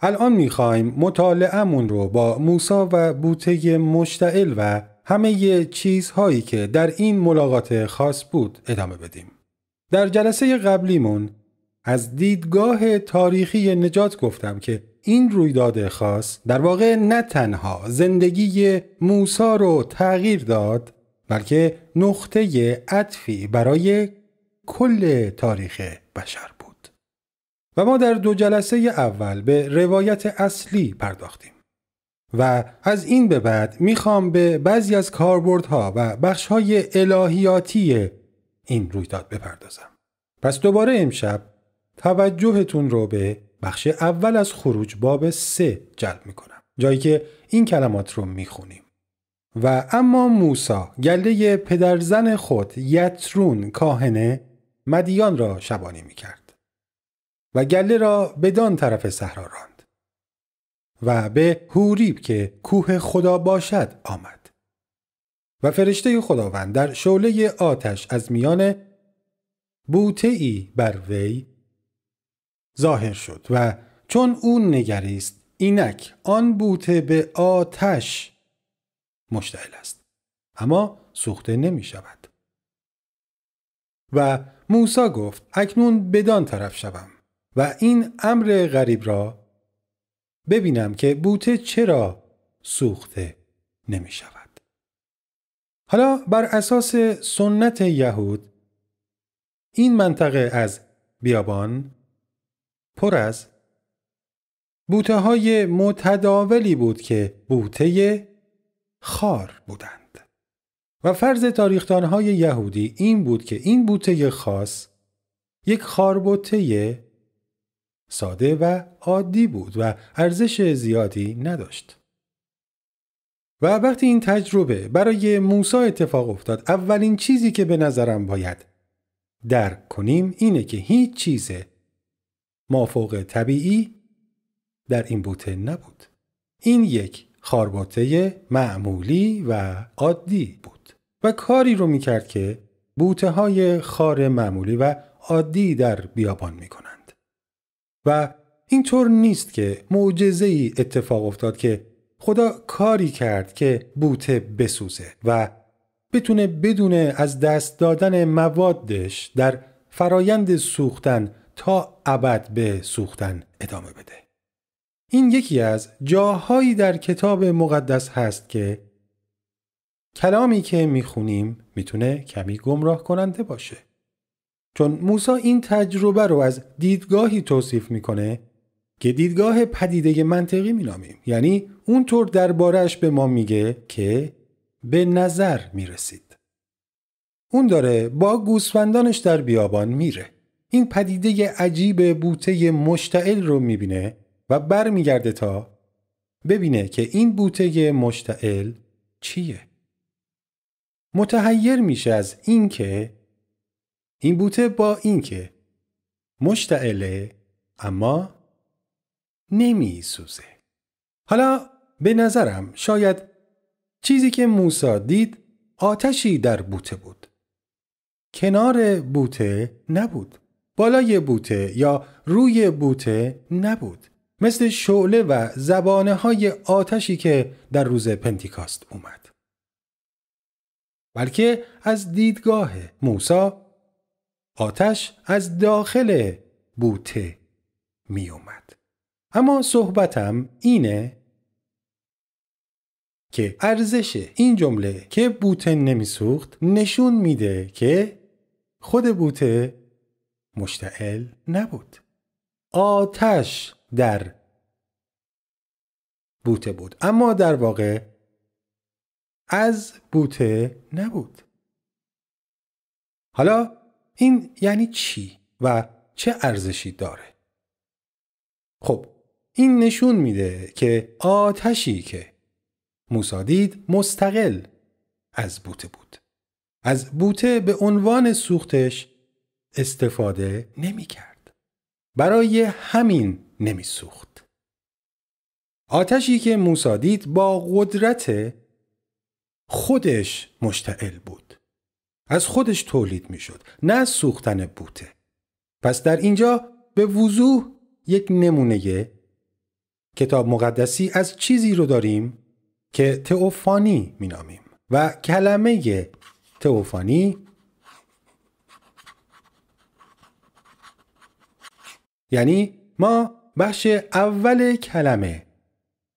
الان میخوایم مطالعهمون رو با موسا و بوته مشتعل و همه چیزهایی که در این ملاقات خاص بود ادامه بدیم. در جلسه قبلیمون از دیدگاه تاریخی نجات گفتم که این رویداد خاص در واقع نه تنها زندگی موسا رو تغییر داد بلکه نقطه عطفی برای کل تاریخ بشر و ما در دو جلسه اول به روایت اصلی پرداختیم و از این به بعد میخوام به بعضی از کاربردها و بخشهای الهیاتی این رویداد بپردازم پس دوباره امشب توجهتون رو به بخش اول از خروج باب سه جلب میکنم جایی که این کلمات رو میخونیم و اما موسا گله پدرزن خود یترون کاهنه مدیان را شبانی میکرد و گله را بدان طرف صحرا راند و به هوریب که کوه خدا باشد آمد و فرشته خداوند در شعله آتش از میان بوته ای بر وی ظاهر شد و چون او نگریست اینک آن بوته به آتش مشتعل است اما سوخته نمی شود و موسا گفت اکنون بدان طرف شوم و این امر غریب را ببینم که بوته چرا سوخته نمی شود. حالا بر اساس سنت یهود این منطقه از بیابان پر از بوته های متداولی بود که بوته خار بودند و فرض تاریختان های یهودی این بود که این بوته خاص یک خاربوته ساده و عادی بود و ارزش زیادی نداشت. و وقتی این تجربه برای موسا اتفاق افتاد اولین چیزی که به نظرم باید درک کنیم اینه که هیچ چیز مافوق طبیعی در این بوته نبود. این یک خارباته معمولی و عادی بود و کاری رو میکرد که بوته های خار معمولی و عادی در بیابان میکنن. و اینطور نیست که معجزه ای اتفاق افتاد که خدا کاری کرد که بوته بسوزه و بتونه بدون از دست دادن موادش در فرایند سوختن تا ابد به سوختن ادامه بده. این یکی از جاهایی در کتاب مقدس هست که کلامی که میخونیم میتونه کمی گمراه کننده باشه. چون موسا این تجربه رو از دیدگاهی توصیف میکنه که دیدگاه پدیده منطقی مینامیم یعنی اونطور دربارهش به ما میگه که به نظر میرسید اون داره با گوسفندانش در بیابان میره این پدیده عجیب بوته مشتعل رو میبینه و برمیگرده تا ببینه که این بوته مشتعل چیه متحیر میشه از اینکه این بوته با اینکه مشتعله اما نمی سوزه. حالا به نظرم شاید چیزی که موسا دید آتشی در بوته بود. کنار بوته نبود. بالای بوته یا روی بوته نبود. مثل شعله و زبانه های آتشی که در روز پنتیکاست اومد. بلکه از دیدگاه موسی، آتش از داخل بوته می اما صحبتم اینه که ارزش این جمله که بوته نمیسوخت نشون میده که خود بوته مشتعل نبود آتش در بوته بود اما در واقع از بوته نبود حالا این یعنی چی و چه ارزشی داره؟ خب این نشون میده که آتشی که موسادید مستقل از بوته بود. از بوته به عنوان سوختش استفاده نمی کرد. برای همین نمی سوخت. آتشی که موسادید با قدرت خودش مشتعل بود. از خودش تولید میشد نه از سوختن بوته پس در اینجا به وضوح یک نمونه کتاب مقدسی از چیزی رو داریم که تئوفانی مینامیم و کلمه تئوفانی یعنی ما بخش اول کلمه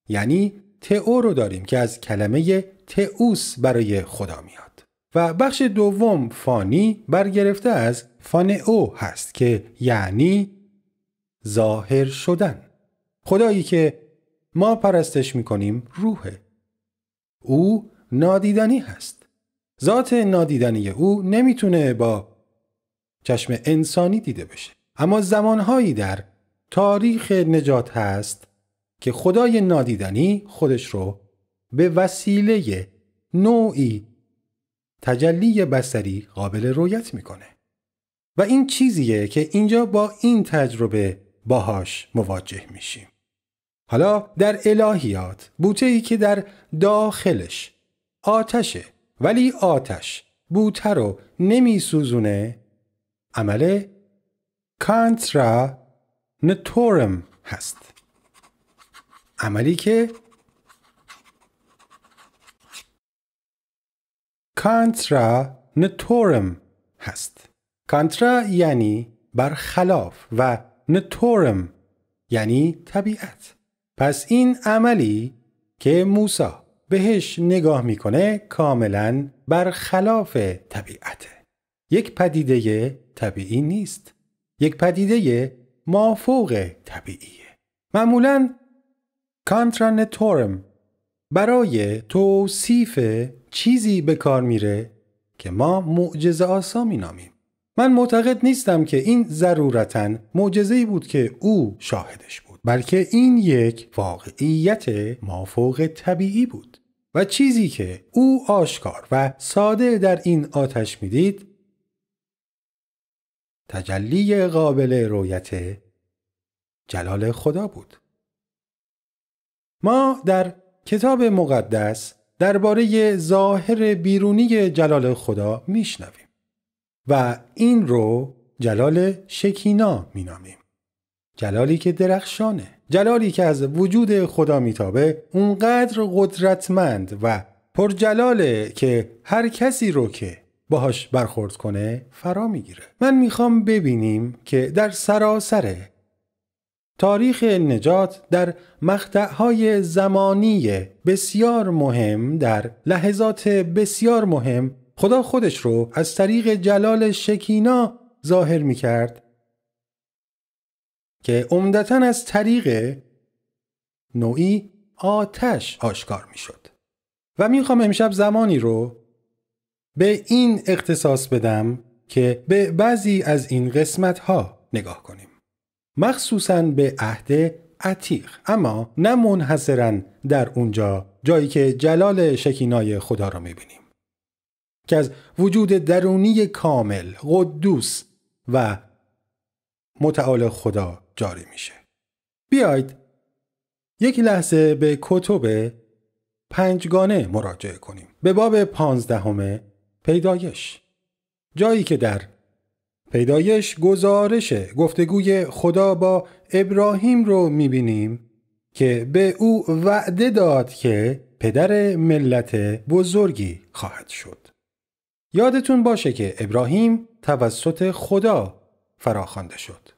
یعنی تئو رو داریم که از کلمه تئوس برای خدا میاد و بخش دوم فانی برگرفته از او هست که یعنی ظاهر شدن خدایی که ما پرستش میکنیم روحه او نادیدنی هست ذات نادیدنی او نمیتونه با چشم انسانی دیده بشه اما زمانهایی در تاریخ نجات هست که خدای نادیدنی خودش رو به وسیله نوعی تجلی بسری قابل رویت میکنه و این چیزیه که اینجا با این تجربه باهاش مواجه میشیم حالا در الهیات بوته ای که در داخلش آتشه ولی آتش بوته رو نمی سوزونه عمل کانترا نتورم هست عملی که کانترا نتورم هست کانترا یعنی برخلاف و نتورم یعنی طبیعت پس این عملی که موسا بهش نگاه میکنه کاملا برخلاف طبیعته یک پدیده طبیعی نیست یک پدیده مافوق طبیعیه معمولا نتورم برای توصیف چیزی به کار میره که ما معجزه آسا مینامیم من معتقد نیستم که این ضرورتا معجزه‌ای بود که او شاهدش بود بلکه این یک واقعیت مافوق طبیعی بود و چیزی که او آشکار و ساده در این آتش میدید تجلی قابل رویت جلال خدا بود ما در کتاب مقدس درباره ظاهر بیرونی جلال خدا میشنویم و این رو جلال شکینا مینامیم جلالی که درخشانه جلالی که از وجود خدا میتابه اونقدر قدرتمند و پرجلاله که هر کسی رو که باهاش برخورد کنه فرا میگیره من میخوام ببینیم که در سراسر تاریخ نجات در مقطعهای زمانی بسیار مهم در لحظات بسیار مهم خدا خودش رو از طریق جلال شکینا ظاهر می کرد که عمدتا از طریق نوعی آتش آشکار می شد و میخوام امشب زمانی رو به این اختصاص بدم که به بعضی از این قسمت ها نگاه کنیم مخصوصا به عهد عتیق اما نه منحصرا در اونجا جایی که جلال شکینای خدا را میبینیم که از وجود درونی کامل قدوس و متعال خدا جاری میشه بیایید یک لحظه به کتب پنجگانه مراجعه کنیم به باب پانزدهم پیدایش جایی که در پیدایش گزارش گفتگوی خدا با ابراهیم رو میبینیم که به او وعده داد که پدر ملت بزرگی خواهد شد یادتون باشه که ابراهیم توسط خدا فراخوانده شد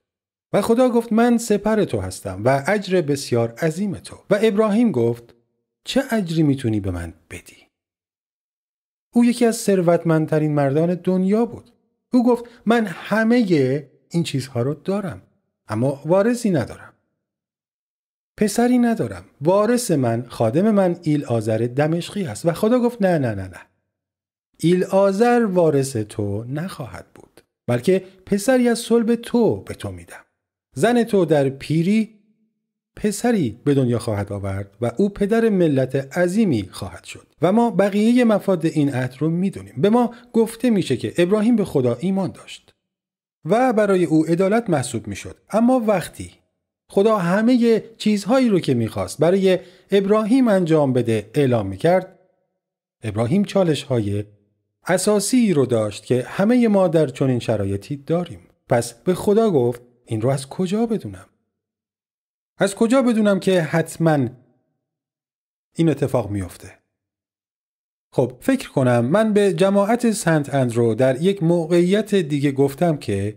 و خدا گفت من سپر تو هستم و اجر بسیار عظیم تو و ابراهیم گفت چه اجری میتونی به من بدی؟ او یکی از ثروتمندترین مردان دنیا بود او گفت من همه این چیزها رو دارم اما وارثی ندارم پسری ندارم وارث من خادم من ایل آذر دمشقی است و خدا گفت نه نه نه نه ایل آذر وارث تو نخواهد بود بلکه پسری از صلب تو به تو میدم زن تو در پیری پسری به دنیا خواهد آورد و او پدر ملت عظیمی خواهد شد و ما بقیه مفاد این عهد رو میدونیم به ما گفته میشه که ابراهیم به خدا ایمان داشت و برای او عدالت محسوب میشد اما وقتی خدا همه چیزهایی رو که میخواست برای ابراهیم انجام بده اعلام میکرد ابراهیم چالش های اساسی رو داشت که همه ما در چنین شرایطی داریم پس به خدا گفت این رو از کجا بدونم از کجا بدونم که حتما این اتفاق میفته خب فکر کنم من به جماعت سنت اندرو در یک موقعیت دیگه گفتم که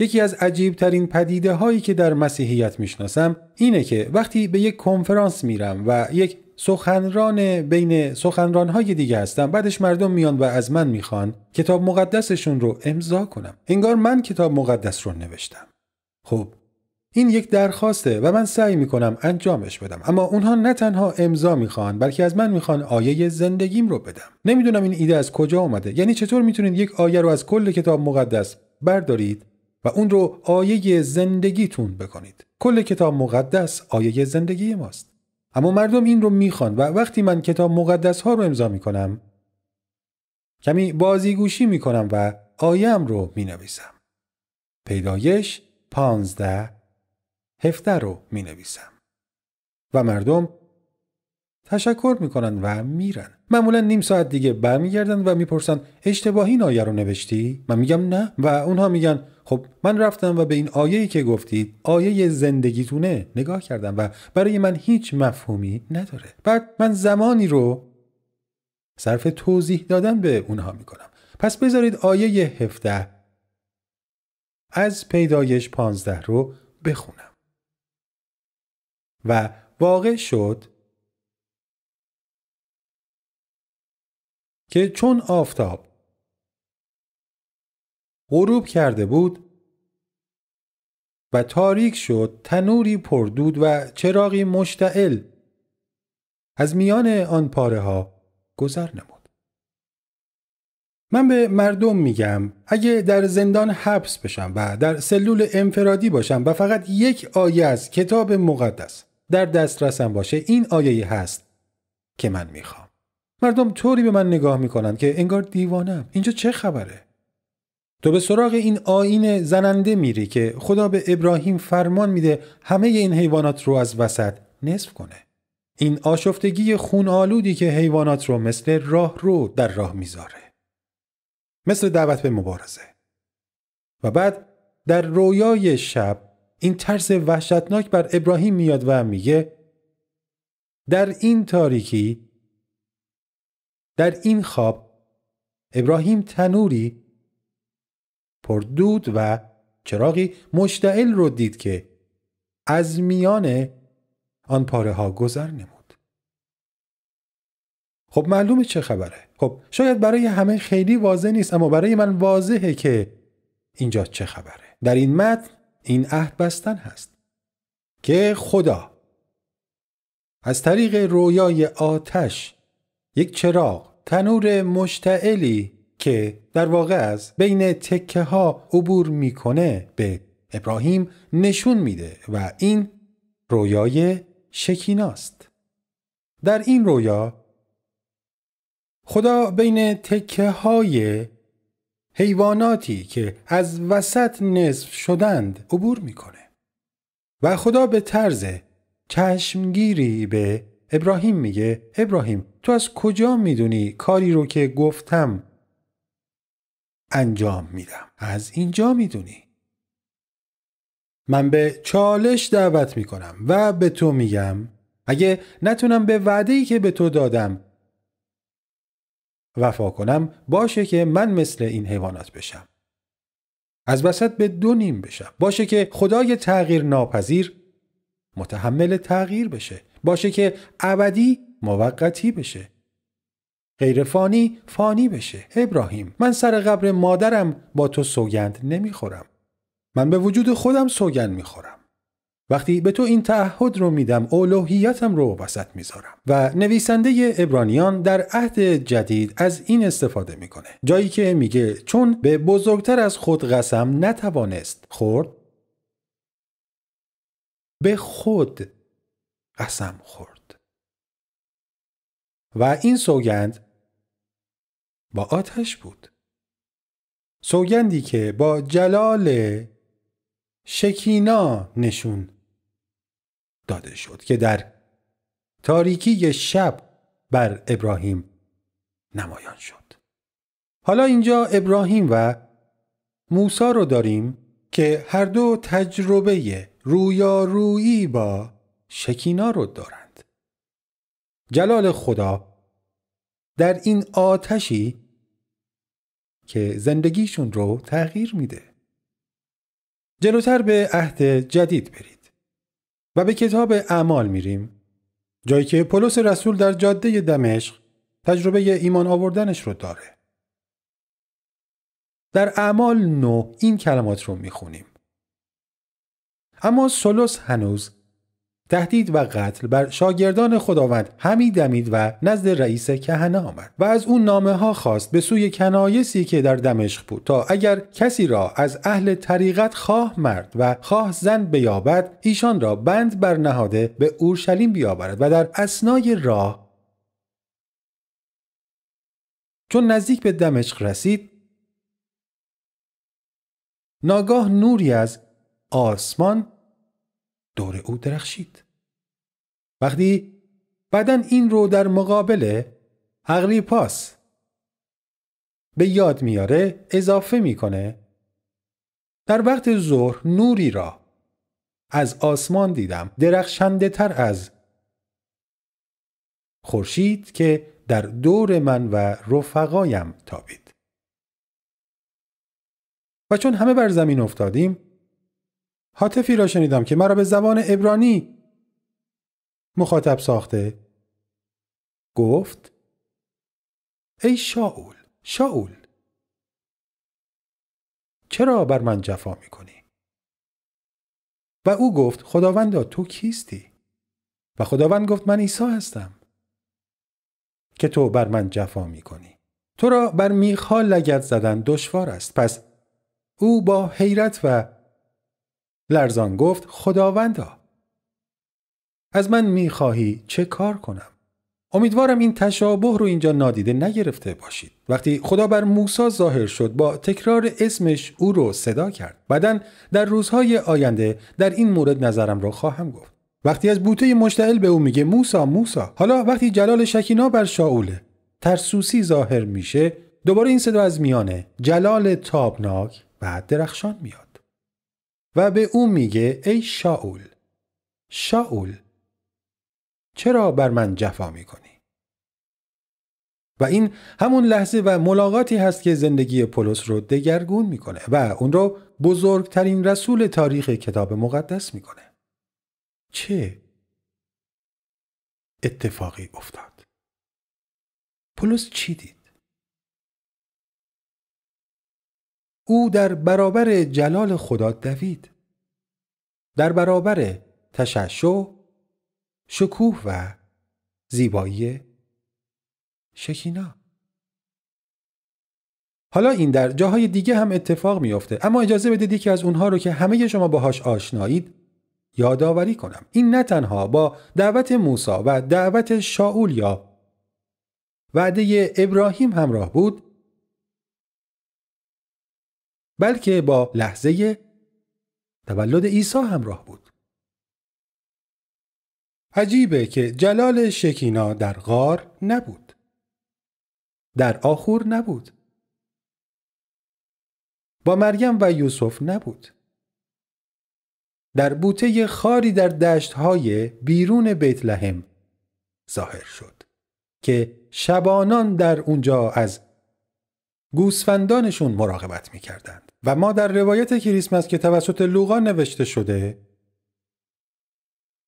یکی از عجیب ترین پدیده هایی که در مسیحیت میشناسم اینه که وقتی به یک کنفرانس میرم و یک سخنران بین سخنران های دیگه هستم بعدش مردم میان و از من میخوان کتاب مقدسشون رو امضا کنم انگار من کتاب مقدس رو نوشتم خب این یک درخواسته و من سعی میکنم انجامش بدم اما اونها نه تنها امضا میخوان بلکه از من میخوان آیه زندگیم رو بدم نمیدونم این ایده از کجا آمده یعنی چطور میتونید یک آیه رو از کل کتاب مقدس بردارید و اون رو آیه زندگیتون بکنید کل کتاب مقدس آیه زندگی ماست اما مردم این رو میخوان و وقتی من کتاب مقدس ها رو امضا میکنم کمی بازیگوشی میکنم و آیم رو مینویسم پیدایش 15 هفته رو می و مردم تشکر می و میرن. معمولا نیم ساعت دیگه برمیگردن و میپرسن اشتباهی آیه رو نوشتی؟ من میگم نه و اونها میگن خب من رفتم و به این آیه‌ای که گفتید آیه زندگیتونه نگاه کردم و برای من هیچ مفهومی نداره بعد من زمانی رو صرف توضیح دادن به اونها میکنم پس بذارید آیه 17 از پیدایش 15 رو بخونم و واقع شد که چون آفتاب غروب کرده بود و تاریک شد تنوری پردود و چراغی مشتعل از میان آن پاره ها گذر نمود. من به مردم میگم اگه در زندان حبس بشم و در سلول انفرادی باشم و فقط یک آیه از کتاب مقدس در دسترسم باشه این آیه هست که من میخوام مردم طوری به من نگاه میکنند که انگار دیوانم اینجا چه خبره تو به سراغ این آین زننده میری که خدا به ابراهیم فرمان میده همه این حیوانات رو از وسط نصف کنه این آشفتگی خون آلودی که حیوانات رو مثل راه رو در راه میذاره مثل دعوت به مبارزه و بعد در رویای شب این ترس وحشتناک بر ابراهیم میاد و میگه در این تاریکی در این خواب ابراهیم تنوری پردود و چراغی مشتعل رو دید که از میان آن پاره ها گذر نمود خب معلومه چه خبره خب شاید برای همه خیلی واضح نیست اما برای من واضحه که اینجا چه خبره در این متن این عهد بستن هست که خدا از طریق رویای آتش یک چراغ تنور مشتعلی که در واقع از بین تکه ها عبور میکنه به ابراهیم نشون میده و این رویای شکیناست در این رویا خدا بین تکه های حیواناتی که از وسط نصف شدند عبور میکنه و خدا به طرز چشمگیری به ابراهیم میگه ابراهیم تو از کجا میدونی کاری رو که گفتم انجام میدم از اینجا میدونی من به چالش دعوت میکنم و به تو میگم اگه نتونم به وعده‌ای که به تو دادم وفا کنم باشه که من مثل این حیوانات بشم از وسط به دو نیم بشم باشه که خدای تغییر ناپذیر متحمل تغییر بشه باشه که ابدی موقتی بشه غیر فانی فانی بشه ابراهیم من سر قبر مادرم با تو سوگند نمیخورم من به وجود خودم سوگند میخورم وقتی به تو این تعهد رو میدم اولویتم رو وسط میذارم و نویسنده ابرانیان در عهد جدید از این استفاده میکنه جایی که میگه چون به بزرگتر از خود قسم نتوانست خورد به خود قسم خورد و این سوگند با آتش بود سوگندی که با جلال شکینا نشون داده شد که در تاریکی شب بر ابراهیم نمایان شد حالا اینجا ابراهیم و موسا رو داریم که هر دو تجربه رویارویی با شکینا رو دارند جلال خدا در این آتشی که زندگیشون رو تغییر میده جلوتر به عهد جدید برید و به کتاب اعمال میریم جایی که پولس رسول در جاده دمشق تجربه ایمان آوردنش رو داره در اعمال نو این کلمات رو میخونیم اما سولوس هنوز تهدید و قتل بر شاگردان خداوند همی دمید و نزد رئیس کهنه آمد و از اون نامه ها خواست به سوی کنایسی که در دمشق بود تا اگر کسی را از اهل طریقت خواه مرد و خواه زن بیابد ایشان را بند بر نهاده به اورشلیم بیاورد و در اسنای راه چون نزدیک به دمشق رسید ناگاه نوری از آسمان دور او درخشید وقتی بعدا این رو در مقابل عقلی پاس به یاد میاره اضافه میکنه در وقت ظهر نوری را از آسمان دیدم درخشنده تر از خورشید که در دور من و رفقایم تابید و چون همه بر زمین افتادیم حاطفی را شنیدم که مرا به زبان ابرانی مخاطب ساخته گفت ای شاول شاول چرا بر من جفا میکنی و او گفت خداوندا تو کیستی؟ و خداوند گفت من عیسی هستم که تو بر من جفا میکنی تو را بر میخال لگت زدن دشوار است پس او با حیرت و لرزان گفت خداوندا از من میخواهی چه کار کنم؟ امیدوارم این تشابه رو اینجا نادیده نگرفته باشید وقتی خدا بر موسی ظاهر شد با تکرار اسمش او رو صدا کرد بعدا در روزهای آینده در این مورد نظرم را خواهم گفت وقتی از بوته مشتعل به او میگه موسا موسا حالا وقتی جلال شکینا بر شاوله ترسوسی ظاهر میشه دوباره این صدا از میانه جلال تابناک و درخشان میاد و به او میگه ای شاول شاول چرا بر من جفا میکنی؟ و این همون لحظه و ملاقاتی هست که زندگی پولس رو دگرگون میکنه و اون رو بزرگترین رسول تاریخ کتاب مقدس میکنه. چه اتفاقی افتاد؟ پولس چی دید؟ او در برابر جلال خدا دوید در برابر تشعشع شکوه و زیبایی شکینا حالا این در جاهای دیگه هم اتفاق میافته اما اجازه بدید یکی از اونها رو که همه شما باهاش آشنایید یادآوری کنم این نه تنها با دعوت موسی و دعوت شاول یا وعده ابراهیم همراه بود بلکه با لحظه تولد عیسی همراه بود. عجیبه که جلال شکینا در غار نبود. در آخور نبود. با مریم و یوسف نبود. در بوته خاری در دشتهای بیرون بیت لحم ظاهر شد که شبانان در اونجا از گوسفندانشون مراقبت میکردند و ما در روایت کریسمس که توسط لوقا نوشته شده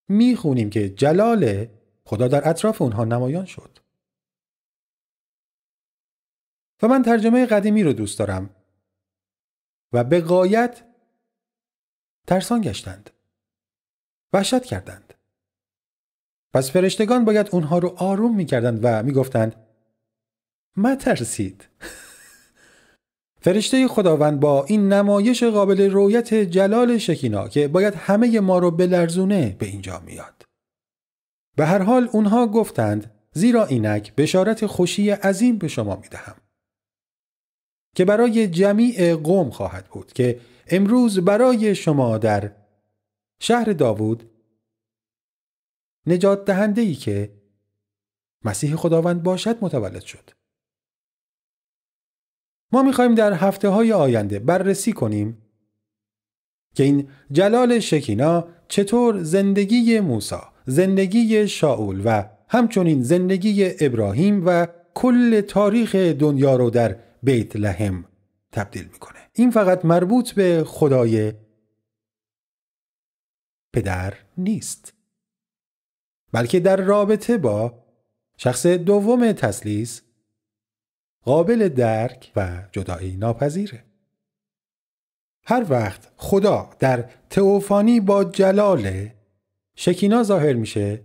میخونیم که جلال خدا در اطراف اونها نمایان شد و من ترجمه قدیمی رو دوست دارم و به قایت ترسان گشتند وحشت کردند پس فرشتگان باید اونها رو آروم میکردند و میگفتند ما ترسید فرشته خداوند با این نمایش قابل رویت جلال شکینا که باید همه ما رو بلرزونه به اینجا میاد. به هر حال اونها گفتند زیرا اینک بشارت خوشی عظیم به شما میدهم. که برای جمیع قوم خواهد بود که امروز برای شما در شهر داوود نجات دهنده ای که مسیح خداوند باشد متولد شد. ما میخوایم در هفته های آینده بررسی کنیم که این جلال شکینا چطور زندگی موسی، زندگی شاول و همچنین زندگی ابراهیم و کل تاریخ دنیا رو در بیت لحم تبدیل میکنه این فقط مربوط به خدای پدر نیست بلکه در رابطه با شخص دوم تسلیس قابل درک و جدایی ناپذیره هر وقت خدا در تئوفانی با جلال شکینا ظاهر میشه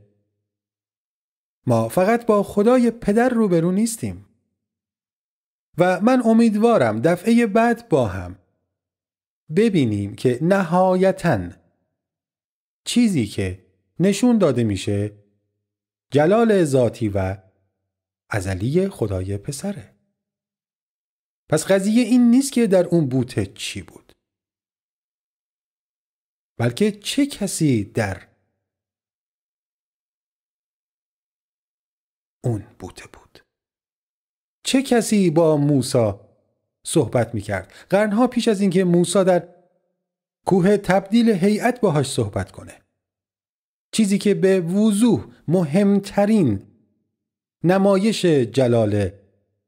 ما فقط با خدای پدر روبرو نیستیم و من امیدوارم دفعه بعد با هم ببینیم که نهایتا چیزی که نشون داده میشه جلال ذاتی و ازلی خدای پسره پس قضیه این نیست که در اون بوته چی بود بلکه چه کسی در اون بوته بود چه کسی با موسا صحبت میکرد قرنها پیش از اینکه موسا در کوه تبدیل هیئت باهاش صحبت کنه چیزی که به وضوح مهمترین نمایش جلال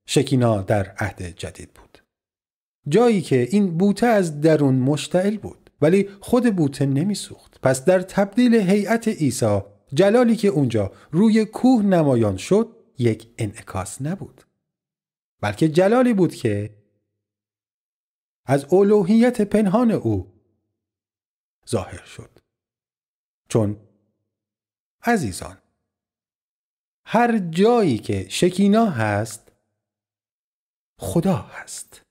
شکینا در عهد جدید بود جایی که این بوته از درون مشتعل بود ولی خود بوته نمیسوخت پس در تبدیل هیئت عیسی جلالی که اونجا روی کوه نمایان شد یک انعکاس نبود بلکه جلالی بود که از الوهیت پنهان او ظاهر شد چون عزیزان هر جایی که شکینا هست خدا هست